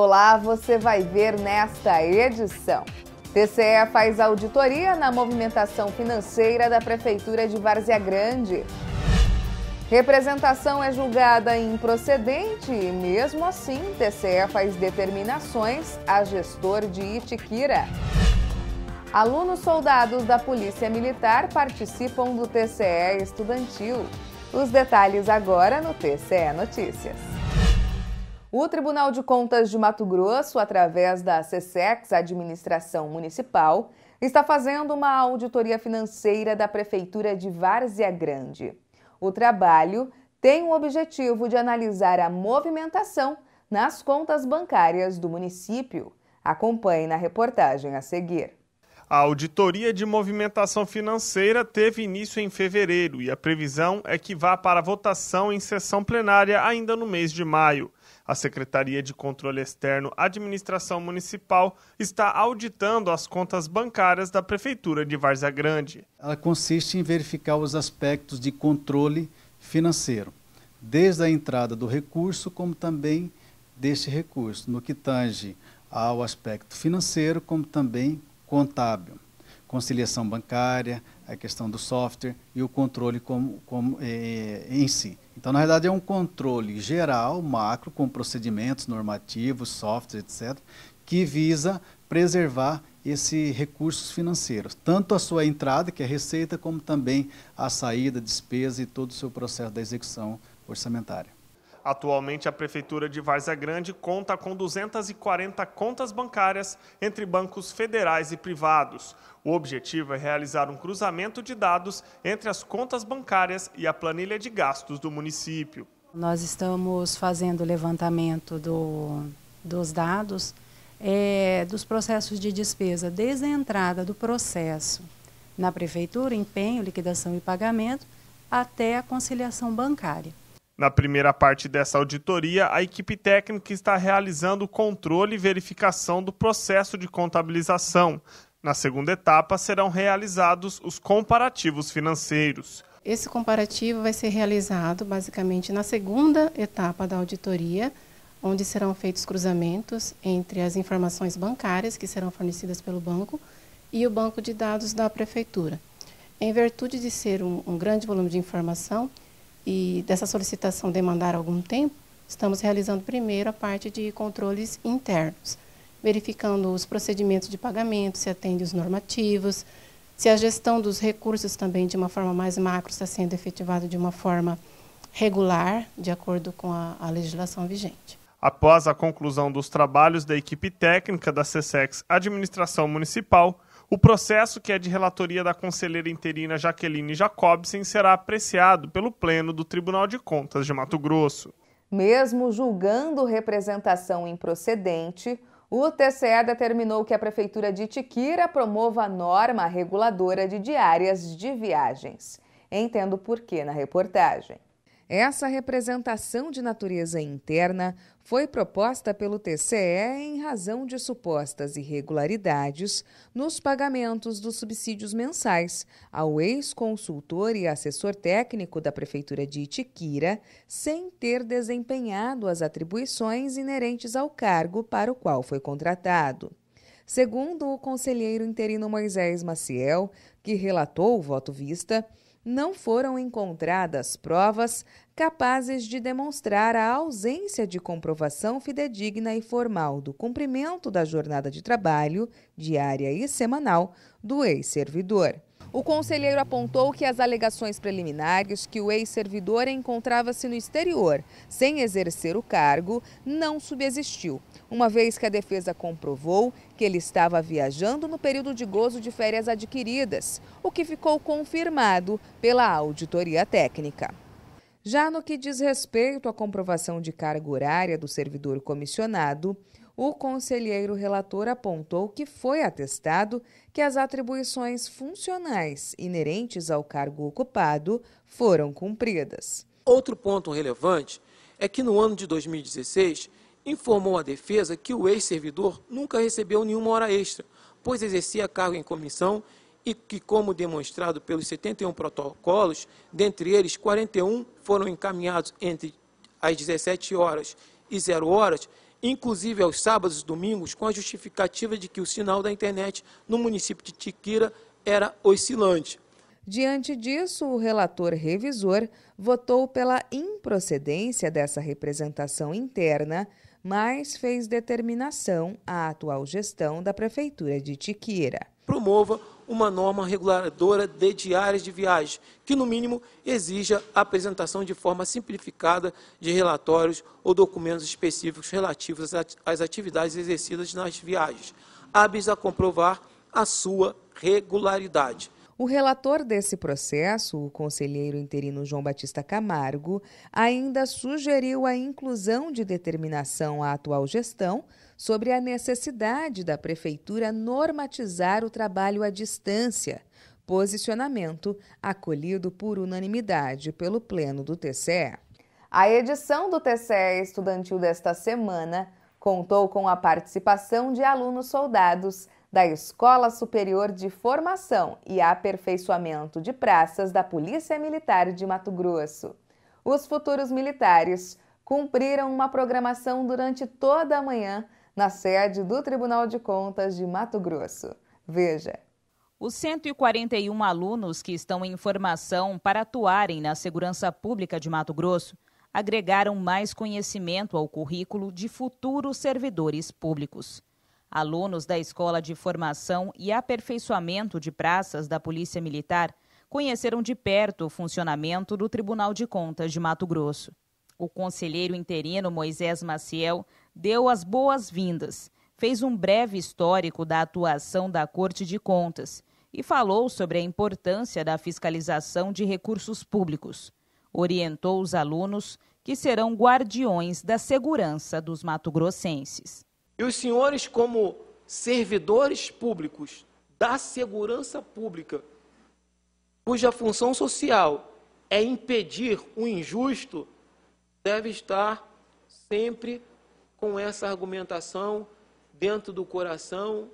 Olá, você vai ver nesta edição. TCE faz auditoria na movimentação financeira da Prefeitura de Várzea Grande. Representação é julgada improcedente e, mesmo assim, TCE faz determinações a gestor de Itiquira. Alunos soldados da Polícia Militar participam do TCE estudantil. Os detalhes agora no TCE Notícias. O Tribunal de Contas de Mato Grosso, através da CSEX Administração Municipal, está fazendo uma auditoria financeira da Prefeitura de Várzea Grande. O trabalho tem o objetivo de analisar a movimentação nas contas bancárias do município. Acompanhe na reportagem a seguir. A auditoria de movimentação financeira teve início em fevereiro e a previsão é que vá para votação em sessão plenária ainda no mês de maio. A Secretaria de Controle Externo Administração Municipal está auditando as contas bancárias da Prefeitura de Várzea Grande. Ela consiste em verificar os aspectos de controle financeiro, desde a entrada do recurso, como também deste recurso, no que tange ao aspecto financeiro, como também contábil conciliação bancária, a questão do software e o controle como, como é, é em si. Então, na verdade, é um controle geral, macro, com procedimentos normativos, software, etc., que visa preservar esses recursos financeiros, tanto a sua entrada, que é receita, como também a saída, despesa e todo o seu processo da execução orçamentária. Atualmente, a Prefeitura de Várzea Grande conta com 240 contas bancárias entre bancos federais e privados. O objetivo é realizar um cruzamento de dados entre as contas bancárias e a planilha de gastos do município. Nós estamos fazendo o levantamento do, dos dados é, dos processos de despesa desde a entrada do processo na Prefeitura, empenho, liquidação e pagamento, até a conciliação bancária. Na primeira parte dessa auditoria, a equipe técnica está realizando o controle e verificação do processo de contabilização. Na segunda etapa, serão realizados os comparativos financeiros. Esse comparativo vai ser realizado basicamente na segunda etapa da auditoria, onde serão feitos cruzamentos entre as informações bancárias que serão fornecidas pelo banco e o banco de dados da prefeitura. Em virtude de ser um, um grande volume de informação, e dessa solicitação demandar algum tempo, estamos realizando primeiro a parte de controles internos, verificando os procedimentos de pagamento, se atende os normativos, se a gestão dos recursos também de uma forma mais macro está sendo efetivada de uma forma regular, de acordo com a, a legislação vigente. Após a conclusão dos trabalhos da equipe técnica da SESEX Administração Municipal, o processo, que é de relatoria da conselheira interina Jaqueline Jacobsen, será apreciado pelo Pleno do Tribunal de Contas de Mato Grosso. Mesmo julgando representação improcedente, o TCE determinou que a Prefeitura de Tiquira promova a norma reguladora de diárias de viagens. Entendo por quê na reportagem. Essa representação de natureza interna foi proposta pelo TCE em razão de supostas irregularidades nos pagamentos dos subsídios mensais ao ex-consultor e assessor técnico da Prefeitura de Itiquira, sem ter desempenhado as atribuições inerentes ao cargo para o qual foi contratado. Segundo o conselheiro interino Moisés Maciel, que relatou o voto vista, não foram encontradas provas capazes de demonstrar a ausência de comprovação fidedigna e formal do cumprimento da jornada de trabalho, diária e semanal, do ex-servidor. O conselheiro apontou que as alegações preliminares que o ex-servidor encontrava-se no exterior, sem exercer o cargo, não subsistiu, uma vez que a defesa comprovou que ele estava viajando no período de gozo de férias adquiridas, o que ficou confirmado pela auditoria técnica. Já no que diz respeito à comprovação de carga horária do servidor comissionado, o conselheiro relator apontou que foi atestado que as atribuições funcionais inerentes ao cargo ocupado foram cumpridas. Outro ponto relevante é que no ano de 2016 informou a defesa que o ex-servidor nunca recebeu nenhuma hora extra, pois exercia cargo em comissão e que, como demonstrado pelos 71 protocolos, dentre eles 41 foram encaminhados entre as 17 horas e 0 horas, inclusive aos sábados e domingos, com a justificativa de que o sinal da internet no município de Tiquira era oscilante. Diante disso, o relator revisor votou pela improcedência dessa representação interna, mas fez determinação à atual gestão da Prefeitura de Tiquira. Promova uma norma reguladora de diárias de viagem, que, no mínimo, exija a apresentação de forma simplificada de relatórios ou documentos específicos relativos às atividades exercidas nas viagens, hábeis a comprovar a sua regularidade. O relator desse processo, o conselheiro interino João Batista Camargo, ainda sugeriu a inclusão de determinação à atual gestão sobre a necessidade da Prefeitura normatizar o trabalho à distância, posicionamento acolhido por unanimidade pelo Pleno do TCE. A edição do TCE estudantil desta semana contou com a participação de alunos soldados da Escola Superior de Formação e Aperfeiçoamento de Praças da Polícia Militar de Mato Grosso. Os futuros militares cumpriram uma programação durante toda a manhã na sede do Tribunal de Contas de Mato Grosso. Veja. Os 141 alunos que estão em formação para atuarem na segurança pública de Mato Grosso agregaram mais conhecimento ao currículo de futuros servidores públicos. Alunos da Escola de Formação e Aperfeiçoamento de Praças da Polícia Militar conheceram de perto o funcionamento do Tribunal de Contas de Mato Grosso. O conselheiro interino Moisés Maciel deu as boas-vindas, fez um breve histórico da atuação da Corte de Contas e falou sobre a importância da fiscalização de recursos públicos. Orientou os alunos que serão guardiões da segurança dos mato-grossenses. E os senhores, como servidores públicos da segurança pública, cuja função social é impedir o injusto, devem estar sempre com essa argumentação dentro do coração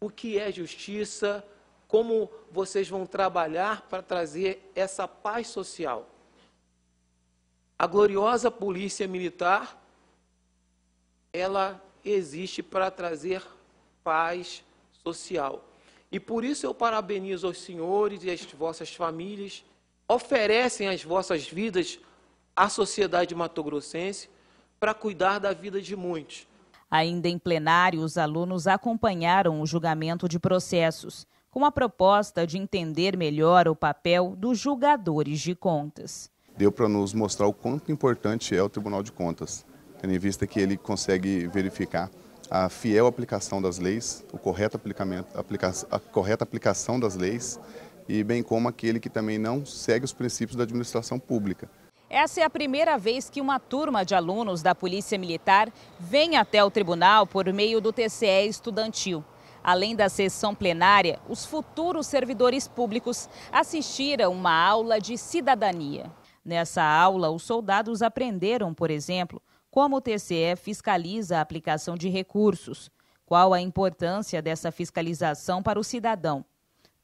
o que é justiça, como vocês vão trabalhar para trazer essa paz social. A gloriosa polícia militar, ela existe para trazer paz social. E por isso eu parabenizo os senhores e as vossas famílias, oferecem as vossas vidas à sociedade matogrossense, para cuidar da vida de muitos. Ainda em plenário, os alunos acompanharam o julgamento de processos, com a proposta de entender melhor o papel dos julgadores de contas. Deu para nos mostrar o quanto importante é o Tribunal de Contas, tendo em vista que ele consegue verificar a fiel aplicação das leis, o correto aplicamento, aplica, a correta aplicação das leis e bem como aquele que também não segue os princípios da administração pública. Essa é a primeira vez que uma turma de alunos da Polícia Militar vem até o tribunal por meio do TCE estudantil. Além da sessão plenária, os futuros servidores públicos assistiram uma aula de cidadania. Nessa aula, os soldados aprenderam, por exemplo, como o TCE fiscaliza a aplicação de recursos, qual a importância dessa fiscalização para o cidadão.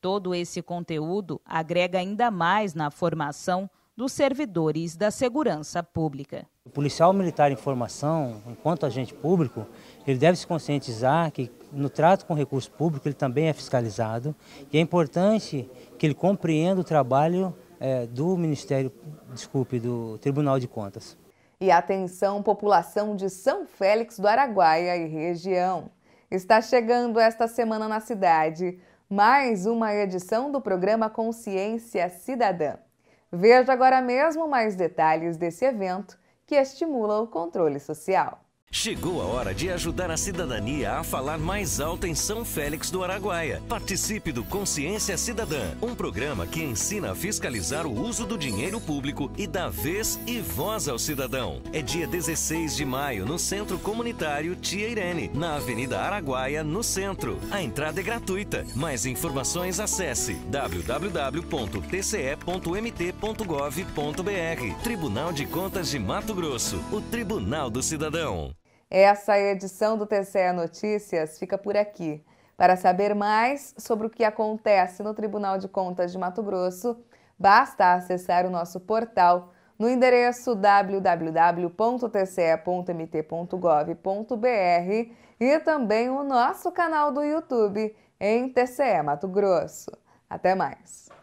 Todo esse conteúdo agrega ainda mais na formação dos servidores da segurança pública. O policial militar em formação, enquanto agente público, ele deve se conscientizar que no trato com recurso público ele também é fiscalizado e é importante que ele compreenda o trabalho é, do Ministério, desculpe, do Tribunal de Contas. E atenção, população de São Félix do Araguaia e região. Está chegando esta semana na cidade mais uma edição do programa Consciência Cidadã. Veja agora mesmo mais detalhes desse evento que estimula o controle social. Chegou a hora de ajudar a cidadania a falar mais alto em São Félix do Araguaia. Participe do Consciência Cidadã, um programa que ensina a fiscalizar o uso do dinheiro público e dá vez e voz ao cidadão. É dia 16 de maio no Centro Comunitário Tia Irene, na Avenida Araguaia, no centro. A entrada é gratuita. Mais informações acesse www.tce.mt.gov.br. Tribunal de Contas de Mato Grosso, o Tribunal do Cidadão. Essa edição do TCE Notícias fica por aqui. Para saber mais sobre o que acontece no Tribunal de Contas de Mato Grosso, basta acessar o nosso portal no endereço www.tce.mt.gov.br e também o nosso canal do YouTube em TCE Mato Grosso. Até mais!